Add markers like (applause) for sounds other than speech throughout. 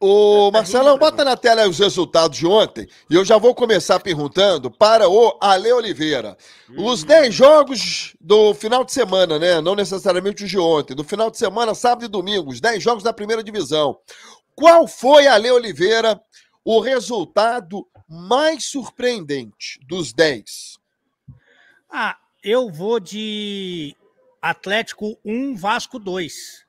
Ô, tá Marcelão, bota na tela os resultados de ontem e eu já vou começar perguntando para o Ale Oliveira. Os 10 hum. jogos do final de semana, né? Não necessariamente os de ontem, do final de semana, sábado e domingo, os 10 jogos da primeira divisão. Qual foi, Ale Oliveira, o resultado mais surpreendente dos 10? Ah, eu vou de Atlético 1, Vasco 2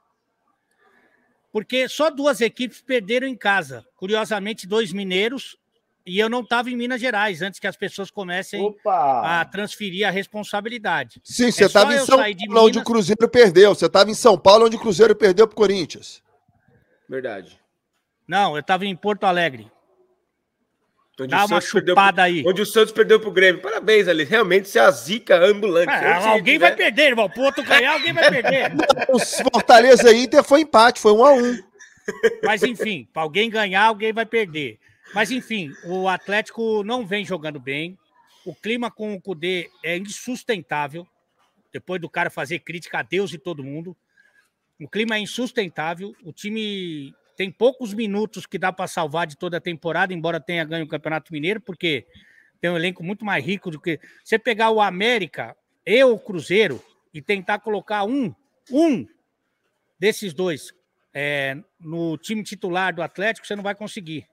porque só duas equipes perderam em casa. Curiosamente, dois mineiros. E eu não estava em Minas Gerais antes que as pessoas comecem Opa. a transferir a responsabilidade. Sim, é você estava é em São Paulo, Minas... onde o Cruzeiro perdeu. Você estava em São Paulo, onde o Cruzeiro perdeu para o Corinthians. Verdade. Não, eu estava em Porto Alegre. Onde Dá uma chupada pro, aí. Onde o Santos perdeu pro Grêmio. Parabéns, ali. Realmente, você é a zica ambulante. É, alguém né? vai perder, irmão. Pro outro ganhar, alguém vai perder. (laughs) os Fortaleza e Inter foi empate, foi um a um. Mas enfim, para alguém ganhar, alguém vai perder. Mas enfim, o Atlético não vem jogando bem. O clima com o Cudê é insustentável. Depois do cara fazer crítica a Deus e todo mundo. O clima é insustentável. O time tem poucos minutos que dá para salvar de toda a temporada, embora tenha ganho o Campeonato Mineiro, porque tem um elenco muito mais rico do que. Você pegar o América e o Cruzeiro e tentar colocar um, um desses dois é, no time titular do Atlético, você não vai conseguir.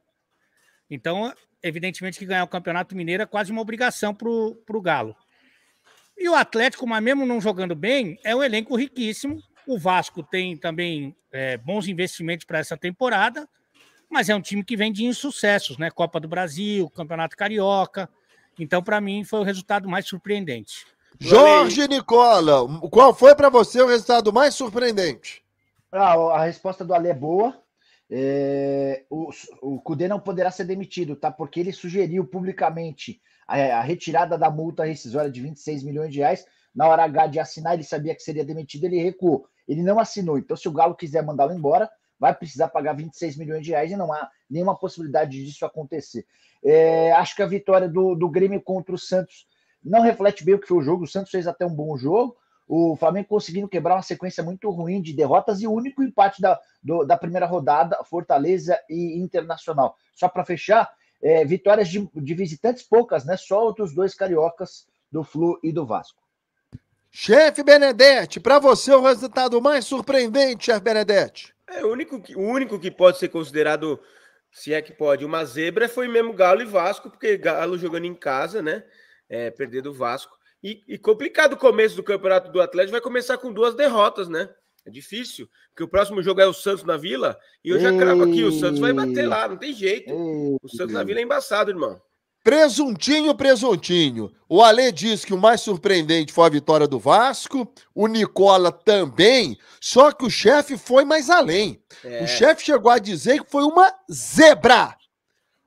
Então, evidentemente que ganhar o Campeonato Mineiro é quase uma obrigação para o Galo. E o Atlético, mas mesmo não jogando bem, é um elenco riquíssimo, o Vasco tem também é, bons investimentos para essa temporada, mas é um time que vem de insucessos, né? Copa do Brasil, Campeonato Carioca. Então, para mim, foi o resultado mais surpreendente. Jorge Nicola, qual foi para você o resultado mais surpreendente? Ah, a resposta do Ale é boa. É, o, o Cudê não poderá ser demitido, tá? Porque ele sugeriu publicamente a, a retirada da multa rescisória de 26 milhões de reais na hora H de assinar, ele sabia que seria demitido, ele recuou. Ele não assinou. Então, se o Galo quiser mandá-lo embora, vai precisar pagar 26 milhões de reais e não há nenhuma possibilidade disso acontecer. É, acho que a vitória do, do Grêmio contra o Santos não reflete bem o que foi o jogo. O Santos fez até um bom jogo. O Flamengo conseguindo quebrar uma sequência muito ruim de derrotas e o único empate da, do, da primeira rodada, Fortaleza e Internacional. Só para fechar, é, vitórias de, de visitantes poucas, né? Só outros dois cariocas do Flu e do Vasco. Chefe Benedetti, para você o resultado mais surpreendente, chefe Benedetti? É, o único, que, o único que pode ser considerado, se é que pode, uma zebra foi mesmo Galo e Vasco, porque Galo jogando em casa, né? É, perder do Vasco. E, e complicado o começo do campeonato do Atlético, vai começar com duas derrotas, né? É difícil, porque o próximo jogo é o Santos na Vila, e eu já cravo aqui, o Santos vai bater lá, não tem jeito. O Santos na Vila é embaçado, irmão. Presuntinho, presuntinho. O Ale diz que o mais surpreendente foi a vitória do Vasco, o Nicola também, só que o chefe foi mais além. É. O chefe chegou a dizer que foi uma zebra.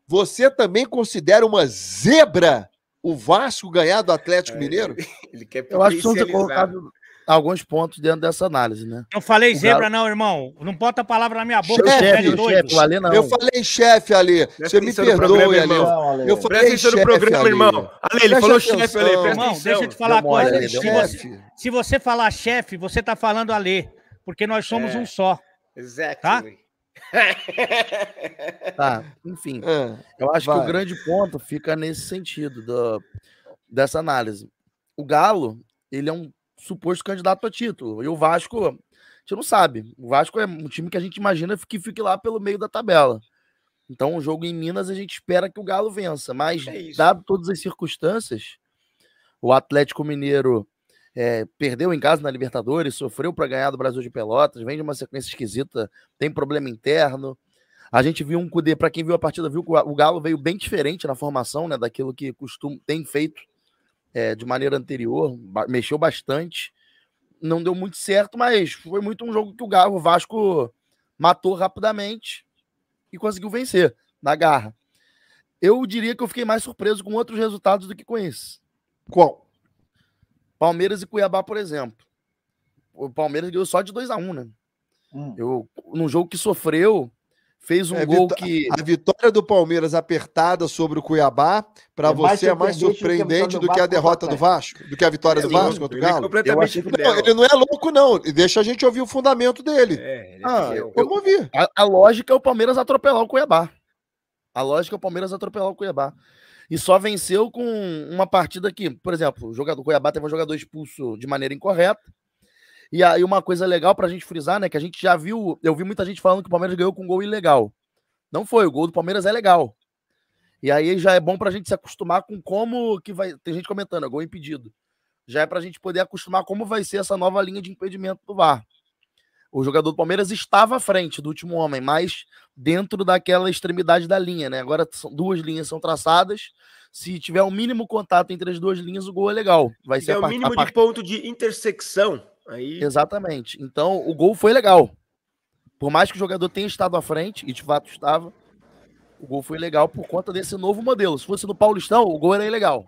Você também considera uma zebra o Vasco ganhar do Atlético é. Mineiro? (laughs) Ele quer Eu acho que são colocados alguns pontos dentro dessa análise, né? Eu falei zebra, galo... não, irmão. Não bota a palavra na minha boca, chefe, chefe, Chefe, ali, não. Eu falei chefe ali. Você me perdoe, ali. Irmão. Eu falei presta chefe, no programa, ali. irmão. Ali ele falou atenção. chefe ali. Presta irmão, deixa eu te falar uma coisa. se, você, se, você, falar chefe, você tá falando ali, porque nós somos é. um só. Exato. Tá? (laughs) tá, enfim. É, eu acho vai. que o grande ponto fica nesse sentido do, dessa análise. O Galo, ele é um suposto candidato a título. E o Vasco, a gente não sabe. O Vasco é um time que a gente imagina que fique lá pelo meio da tabela. Então, o jogo em Minas, a gente espera que o Galo vença. Mas, é dado todas as circunstâncias, o Atlético Mineiro é, perdeu em casa na Libertadores, sofreu para ganhar do Brasil de Pelotas, vem de uma sequência esquisita, tem problema interno. A gente viu um Cudê, para quem viu a partida, viu que o Galo veio bem diferente na formação, né, daquilo que costuma, tem feito é, de maneira anterior, mexeu bastante. Não deu muito certo, mas foi muito um jogo que o, o Vasco matou rapidamente e conseguiu vencer na garra. Eu diria que eu fiquei mais surpreso com outros resultados do que com esse. Qual? Palmeiras e Cuiabá, por exemplo. O Palmeiras ganhou só de 2 a 1 um, né? Hum. Eu, num jogo que sofreu, Fez um é, gol que. A vitória do Palmeiras apertada sobre o Cuiabá, para é você, é mais surpreendente do, que a derrota do Vasco, do que a vitória é, do Vasco contra o é Galo. Não, ele não é louco, não. Deixa a gente ouvir o fundamento dele. É, é ah, eu, vamos ouvir. A, a, lógica é o Palmeiras atropelar o Cuiabá. A lógica é o Palmeiras atropelar o Cuiabá. E só venceu com uma partida que, por exemplo, o jogador o Cuiabá teve um jogador expulso de maneira incorreta. E aí uma coisa legal pra gente frisar, né, que a gente já viu, eu vi muita gente falando que o Palmeiras ganhou com um gol ilegal. Não foi, o gol do Palmeiras é legal. E aí já é bom pra gente se acostumar com como que vai, tem gente comentando, é gol impedido. Já é pra gente poder acostumar como vai ser essa nova linha de impedimento do VAR. O jogador do Palmeiras estava à frente do último homem, mas dentro daquela extremidade da linha, né? Agora duas linhas são traçadas. Se tiver o um mínimo contato entre as duas linhas, o gol é legal. Vai ser é o mínimo de ponto de intersecção Aí... Exatamente. Então, o gol foi legal. Por mais que o jogador tenha estado à frente, e de fato estava, o gol foi legal por conta desse novo modelo. Se fosse no Paulistão, o gol era ilegal.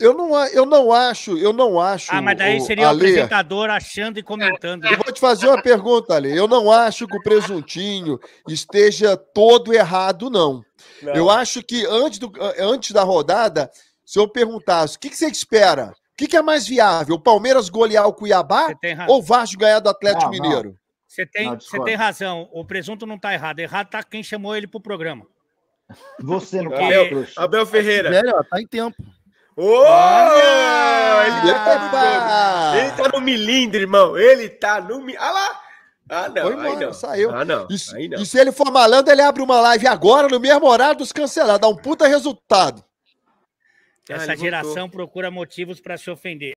Eu não, eu não acho, eu não acho. Ah, mas daí seria o Ale... apresentador achando e comentando. Eu vou te fazer uma pergunta, Ale. Eu não acho que o presuntinho esteja todo errado, não. não. Eu acho que antes, do, antes da rodada, se eu perguntasse o que, que você espera? que, que é mais viável? O Palmeiras golear o Cuiabá ou o Vasco ganhar do Atlético ah, não, Mineiro? Você tem, você tem razão. O presunto não está errado. Errado está quem chamou ele pro programa. Você não Porque... Abel, Abel Ferreira. Velho, tá em tempo. Oh! Ele, tá ele tá no milindre, irmão. Ele tá no milindre. Ah lá! Ah, não, Foi não. saiu. Ah, não. E, e, se ele for malandro, ele abre uma live agora, no mesmo horário dos cancelados. Dá um puta resultado. Ah, Essa ah, geração voltou. procura motivos para se ofender.